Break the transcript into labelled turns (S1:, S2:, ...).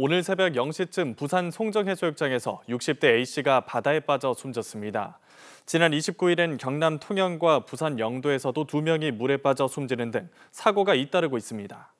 S1: 오늘 새벽 0시쯤 부산 송정해수욕장에서 60대 A씨가 바다에 빠져 숨졌습니다. 지난 29일엔 경남 통영과 부산 영도에서도 두 명이 물에 빠져 숨지는 등 사고가 잇따르고 있습니다.